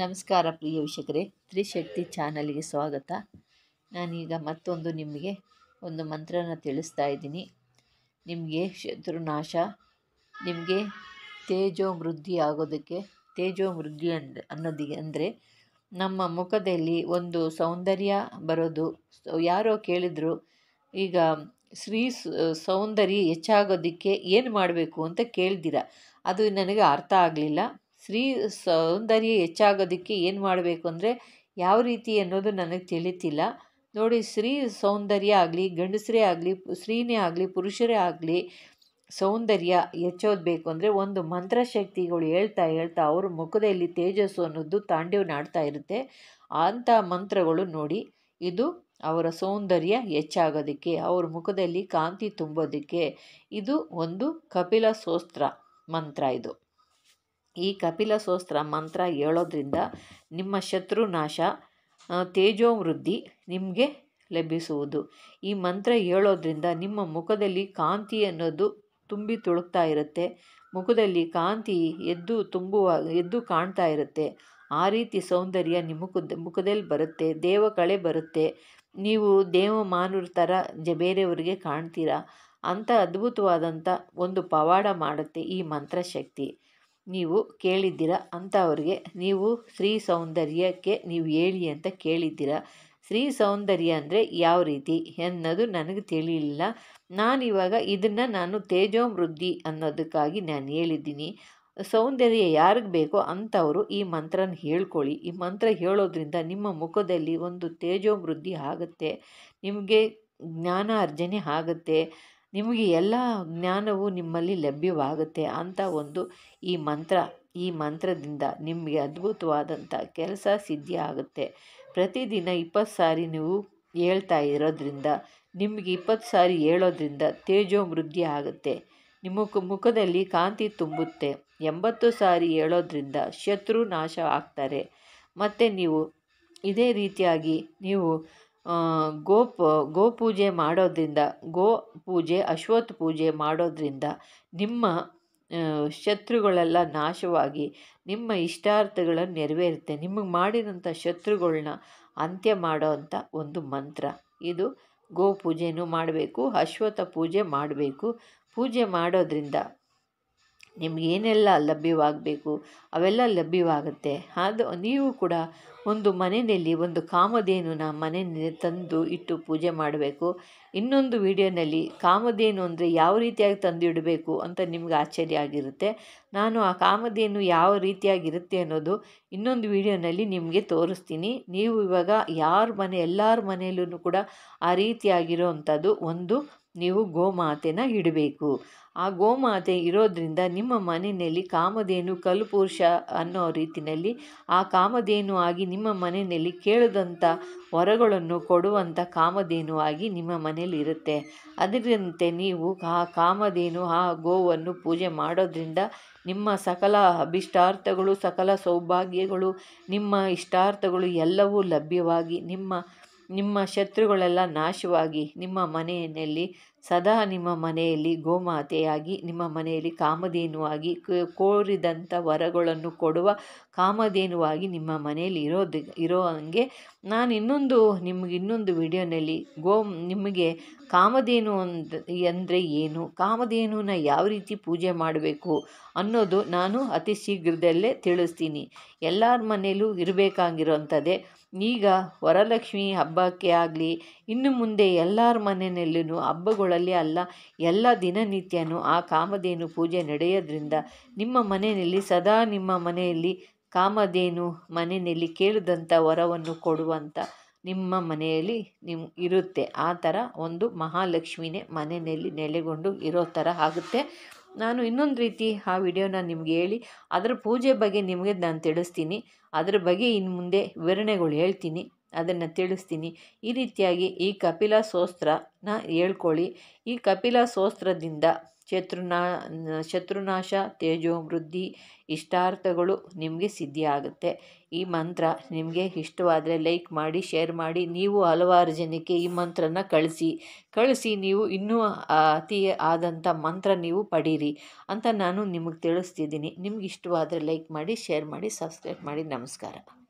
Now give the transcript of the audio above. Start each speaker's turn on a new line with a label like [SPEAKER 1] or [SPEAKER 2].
[SPEAKER 1] ನಮಸ್ಕಾರ ಪ್ರಿಯ ವೀಕ್ಷಕರೇ ತ್ರಿಶಕ್ತಿ ಚಾನಲ್ಗೆ ಸ್ವಾಗತ ನಾನೀಗ ಮತ್ತೊಂದು ನಿಮಗೆ ಒಂದು ಮಂತ್ರನ ತಿಳಿಸ್ತಾ ಇದ್ದೀನಿ ನಿಮಗೆ ಶತ್ರುನಾಶ ನಿಮಗೆ ತೇಜೋ ವೃದ್ಧಿ ಆಗೋದಕ್ಕೆ ತೇಜೋ ವೃದ್ಧಿ ಅಂದ ಅನ್ನೋದಿಗೆ ಅಂದರೆ ನಮ್ಮ ಮುಖದಲ್ಲಿ ಒಂದು ಸೌಂದರ್ಯ ಬರೋದು ಯಾರೋ ಕೇಳಿದರು ಈಗ ಸ್ತ್ರೀ ಸೌಂದರ್ಯ ಹೆಚ್ಚಾಗೋದಕ್ಕೆ ಏನು ಮಾಡಬೇಕು ಅಂತ ಕೇಳ್ದಿರ ಅದು ನನಗೆ ಅರ್ಥ ಆಗಲಿಲ್ಲ ಸ್ತ್ರೀ ಸೌಂದರ್ಯ ಹೆಚ್ಚಾಗೋದಕ್ಕೆ ಏನು ಮಾಡಬೇಕು ಅಂದರೆ ಯಾವ ರೀತಿ ಅನ್ನೋದು ನನಗೆ ತಿಳಿತಿಲ್ಲ ನೋಡಿ ಸ್ತ್ರೀ ಸೌಂದರ್ಯ ಆಗಲಿ ಗಂಡಸರೇ ಆಗಲಿ ಸ್ತ್ರೀನೇ ಆಗಲಿ ಪುರುಷರೇ ಆಗಲಿ ಸೌಂದರ್ಯ ಹೆಚ್ಚೋದು ಬೇಕು ಅಂದರೆ ಒಂದು ಮಂತ್ರಶಕ್ತಿಗಳು ಹೇಳ್ತಾ ಹೇಳ್ತಾ ಅವ್ರ ಮುಖದಲ್ಲಿ ತೇಜಸ್ಸು ಅನ್ನೋದು ನಾಡ್ತಾ ಇರುತ್ತೆ ಅಂಥ ಮಂತ್ರಗಳು ನೋಡಿ ಇದು ಅವರ ಸೌಂದರ್ಯ ಹೆಚ್ಚಾಗೋದಕ್ಕೆ ಅವ್ರ ಮುಖದಲ್ಲಿ ಕಾಂತಿ ತುಂಬೋದಕ್ಕೆ ಇದು ಒಂದು ಕಪಿಲ ಸೋಸ್ತ್ರ ಮಂತ್ರ ಇದು ಈ ಕಪಿಲ ಸೋಸ್ತ್ರ ಮಂತ್ರ ಹೇಳೋದ್ರಿಂದ ನಿಮ್ಮ ಶತ್ರು ನಾಶ ತೇಜೋವೃದ್ಧಿ ನಿಮಗೆ ಲಭಿಸುವುದು ಈ ಮಂತ್ರ ಹೇಳೋದ್ರಿಂದ ನಿಮ್ಮ ಮುಖದಲ್ಲಿ ಕಾಂತಿ ಅನ್ನೋದು ತುಂಬಿ ತುಳುಕ್ತಾ ಇರುತ್ತೆ ಮುಖದಲ್ಲಿ ಕಾಂತಿ ಎದ್ದು ತುಂಬುವ ಎದ್ದು ಕಾಣ್ತಾ ಇರುತ್ತೆ ಆ ರೀತಿ ಸೌಂದರ್ಯ ನಿಮ್ಮ ಮುಖದ ಮುಖದಲ್ಲಿ ಬರುತ್ತೆ ದೇವಕಳೆ ಬರುತ್ತೆ ನೀವು ದೇವ ಮಾನವ್ರ ಥರ ಜ ಬೇರೆಯವರಿಗೆ ಕಾಣ್ತೀರಾ ಅಂಥ ಅದ್ಭುತವಾದಂಥ ಒಂದು ಪವಾಡ ಮಾಡುತ್ತೆ ಈ ಮಂತ್ರಶಕ್ತಿ ನೀವು ಕೇಳಿದ್ದೀರ ಅಂಥವ್ರಿಗೆ ನೀವು ಸ್ತ್ರೀ ಸೌಂದರ್ಯಕ್ಕೆ ನೀವು ಹೇಳಿ ಅಂತ ಕೇಳಿದ್ದೀರ ಸ್ತ್ರೀ ಸೌಂದರ್ಯ ಅಂದರೆ ಯಾವ ರೀತಿ ಎನ್ನೋದು ನನಗೆ ತಿಳಿಯಿಲ್ಲ ನಾನಿವಾಗ ಇದನ್ನು ನಾನು ತೇಜೋಮೃದ್ಧಿ ಅನ್ನೋದಕ್ಕಾಗಿ ನಾನು ಹೇಳಿದ್ದೀನಿ ಸೌಂದರ್ಯ ಯಾರಿಗೆ ಬೇಕೋ ಅಂಥವರು ಈ ಮಂತ್ರನ ಹೇಳ್ಕೊಳ್ಳಿ ಈ ಮಂತ್ರ ಹೇಳೋದ್ರಿಂದ ನಿಮ್ಮ ಮುಖದಲ್ಲಿ ಒಂದು ತೇಜೋಮೃದ್ಧಿ ಆಗುತ್ತೆ ನಿಮಗೆ ಅರ್ಜನೆ ಆಗುತ್ತೆ ನಿಮಗೆ ಎಲ್ಲ ಜ್ಞಾನವು ನಿಮ್ಮಲ್ಲಿ ಲಭ್ಯವಾಗುತ್ತೆ ಅಂತ ಒಂದು ಈ ಮಂತ್ರ ಈ ಮಂತ್ರದಿಂದ ನಿಮಗೆ ಅದ್ಭುತವಾದಂಥ ಕೆಲಸ ಸಿದ್ಧಿ ಆಗುತ್ತೆ ಪ್ರತಿದಿನ ಇಪ್ಪತ್ತು ಸಾರಿ ನೀವು ಹೇಳ್ತಾ ಇರೋದ್ರಿಂದ ನಿಮಗೆ ಇಪ್ಪತ್ತು ಸಾರಿ ಹೇಳೋದ್ರಿಂದ ತೇಜೋ ವೃದ್ಧಿ ಆಗುತ್ತೆ ನಿಮ್ಮ ಮುಖದಲ್ಲಿ ಕಾಂತಿ ತುಂಬುತ್ತೆ ಎಂಬತ್ತು ಸಾರಿ ಹೇಳೋದ್ರಿಂದ ಶತ್ರು ನಾಶ ಆಗ್ತಾರೆ ಮತ್ತು ನೀವು ಇದೇ ರೀತಿಯಾಗಿ ನೀವು ಗೋ ಪೂಜೆ ಮಾಡೋದ್ರಿಂದ ಗೋ ಪೂಜೆ ಅಶ್ವತ್ ಪೂಜೆ ಮಾಡೋದ್ರಿಂದ ನಿಮ್ಮ ಶತ್ರುಗಳೆಲ್ಲ ನಾಶವಾಗಿ ನಿಮ್ಮ ಇಷ್ಟಾರ್ಥಗಳನ್ನು ನೆರವೇರುತ್ತೆ ನಿಮಗೆ ಮಾಡಿದಂಥ ಶತ್ರುಗಳನ್ನ ಅಂತ್ಯ ಮಾಡೋವಂಥ ಒಂದು ಮಂತ್ರ ಇದು ಗೋ ಪೂಜೆನೂ ಮಾಡಬೇಕು ಅಶ್ವತ್ಥ ಪೂಜೆ ಮಾಡಬೇಕು ಪೂಜೆ ಮಾಡೋದ್ರಿಂದ ನಿಮಗೇನೆಲ್ಲ ಲಭ್ಯವಾಗಬೇಕು ಅವೆಲ್ಲ ಲಭ್ಯವಾಗುತ್ತೆ ಅದು ನೀವು ಕೂಡ ಒಂದು ಮನೆಯಲ್ಲಿ ಒಂದು ಕಾಮಧೇನುನ ಮನೆಯಲ್ಲಿ ತಂದು ಇಟ್ಟು ಪೂಜೆ ಮಾಡಬೇಕು ಇನ್ನೊಂದು ವಿಡಿಯೋನಲ್ಲಿ ಕಾಮಧೇನು ಅಂದರೆ ಯಾವ ರೀತಿಯಾಗಿ ತಂದು ಇಡಬೇಕು ಅಂತ ನಿಮ್ಗೆ ಆಶ್ಚರ್ಯ ಆಗಿರುತ್ತೆ ನಾನು ಆ ಕಾಮಧೇನು ಯಾವ ರೀತಿಯಾಗಿರುತ್ತೆ ಅನ್ನೋದು ಇನ್ನೊಂದು ವಿಡಿಯೋನಲ್ಲಿ ನಿಮಗೆ ತೋರಿಸ್ತೀನಿ ನೀವು ಇವಾಗ ಯಾರ ಮನೆ ಎಲ್ಲರ ಮನೆಯಲ್ಲೂ ಕೂಡ ಆ ರೀತಿಯಾಗಿರೋ ಒಂದು ನೀವು ಗೋಮಾತೆನ ಇಡಬೇಕು ಆ ಗೋಮಾತೆ ಇರೋದರಿಂದ ನಿಮ್ಮ ಮನೆಯಲ್ಲಿ ಕಾಮಧೇನು ಕಲ್ಪುರುಷ ಅನ್ನೋ ರೀತಿಯಲ್ಲಿ ಆ ಕಾಮಧೇನು ಆಗಿ ನಿಮ್ಮ ಮನೆಯಲ್ಲಿ ಕೇಳದಂಥ ವರಗಳನ್ನು ಕೊಡುವಂಥ ಕಾಮಧೇನು ಆಗಿ ನಿಮ್ಮ ಮನೆಯಲ್ಲಿ ಇರುತ್ತೆ ಅದರಂತೆ ನೀವು ಆ ಕಾಮಧೇನು ಆ ಗೋವನ್ನು ಪೂಜೆ ಮಾಡೋದ್ರಿಂದ ನಿಮ್ಮ ಸಕಲ ಅಭಿಷ್ಟಾರ್ಥಗಳು ಸಕಲ ಸೌಭಾಗ್ಯಗಳು ನಿಮ್ಮ ಇಷ್ಟಾರ್ಥಗಳು ಎಲ್ಲವೂ ಲಭ್ಯವಾಗಿ ನಿಮ್ಮ ನಿಮ್ಮ ಶತ್ರುಗಳೆಲ್ಲ ನಾಶವಾಗಿ ನಿಮ್ಮ ಮನೆಯಲ್ಲಿ ಸದಾ ನಿಮ್ಮ ಮನೆಯಲ್ಲಿ ಗೋಮಾತೆಯಾಗಿ ನಿಮ್ಮ ಮನೆಯಲ್ಲಿ ಕಾಮಧೇನುವಾಗಿ ಕೋರಿದಂಥ ವರಗಳನ್ನು ಕೊಡುವ ಕಾಮಧೇನುವಾಗಿ ನಿಮ್ಮ ಮನೆಯಲ್ಲಿ ಇರೋದು ಇರೋ ಹಾಗೆ ನಾನು ಇನ್ನೊಂದು ನಿಮ್ಗೆ ಇನ್ನೊಂದು ವಿಡಿಯೋನಲ್ಲಿ ಗೋ ನಿಮಗೆ ಕಾಮಧೇನು ಅಂದ ಅಂದರೆ ಏನು ಕಾಮಧೇನುನ ಯಾವ ರೀತಿ ಪೂಜೆ ಮಾಡಬೇಕು ಅನ್ನೋದು ನಾನು ಅತಿ ಶೀಘ್ರದಲ್ಲೇ ತಿಳಿಸ್ತೀನಿ ಎಲ್ಲರ ಮನೆಯಲ್ಲೂ ಇರಬೇಕಾಗಿರೋಂಥದ್ದೇ ಈಗ ವರಲಕ್ಷ್ಮಿ ಹಬ್ಬಕ್ಕೆ ಆಗಲಿ ಇನ್ನು ಮುಂದೆ ಎಲ್ಲರ ಮನೆಯಲ್ಲೂ ಹಬ್ಬಗಳಲ್ಲಿ ಅಲ್ಲ ಎಲ್ಲ ದಿನನಿತ್ಯನೂ ಆ ಕಾಮಧೇನು ಪೂಜೆ ನಡೆಯೋದ್ರಿಂದ ನಿಮ್ಮ ಮನೆಯಲ್ಲಿ ಸದಾ ನಿಮ್ಮ ಮನೆಯಲ್ಲಿ ಕಾಮಧೇನು ಮನೆಯಲ್ಲಿ ಕೇಳಿದಂಥ ವರವನ್ನು ಕೊಡುವಂಥ ನಿಮ್ಮ ಮನೆಯಲ್ಲಿ ನಿಮ್ ಇರುತ್ತೆ ಆ ಥರ ಒಂದು ಮಹಾಲಕ್ಷ್ಮಿನೇ ಮನೆಯಲ್ಲಿ ನೆಲೆಗೊಂಡು ಇರೋ ಥರ ಆಗುತ್ತೆ ನಾನು ಇನ್ನೊಂದು ರೀತಿ ಆ ವಿಡಿಯೋನ ನಿಮ್ಗೆ ಹೇಳಿ ಅದರ ಪೂಜೆ ಬಗ್ಗೆ ನಿಮಗೆ ನಾನು ತಿಳಿಸ್ತೀನಿ ಅದರ ಬಗ್ಗೆ ಇನ್ನು ಮುಂದೆ ವಿವರಣೆಗಳು ಹೇಳ್ತೀನಿ ಅದನ್ನು ತಿಳಿಸ್ತೀನಿ ಈ ರೀತಿಯಾಗಿ ಈ ಕಪಿಲ ಸೋಸ್ತ್ರನ ಹೇಳ್ಕೊಳ್ಳಿ ಈ ಕಪಿಲ ಸೋಸ್ತ್ರದಿಂದ ಶತ್ರುನಾ ಶತ್ರುನಾಶ ತೇಜೋವೃದ್ಧಿ ಇಷ್ಟಾರ್ಥಗಳು ನಿಮಗೆ ಸಿದ್ಧಿಯಾಗುತ್ತೆ ಈ ಮಂತ್ರ ನಿಮಗೆ ಇಷ್ಟವಾದರೆ ಲೈಕ್ ಮಾಡಿ ಶೇರ್ ಮಾಡಿ ನೀವು ಹಲವಾರು ಜನಕ್ಕೆ ಈ ಮಂತ್ರನ ಕಳಿಸಿ ಕಳಿಸಿ ನೀವು ಇನ್ನೂ ಅತಿ ಆದಂಥ ಮಂತ್ರ ನೀವು ಪಡೀರಿ ಅಂತ ನಾನು ನಿಮಗೆ ತಿಳಿಸ್ತಿದ್ದೀನಿ ನಿಮ್ಗೆ ಇಷ್ಟವಾದರೆ ಲೈಕ್ ಮಾಡಿ ಶೇರ್ ಮಾಡಿ ಸಬ್ಸ್ಕ್ರೈಬ್ ಮಾಡಿ ನಮಸ್ಕಾರ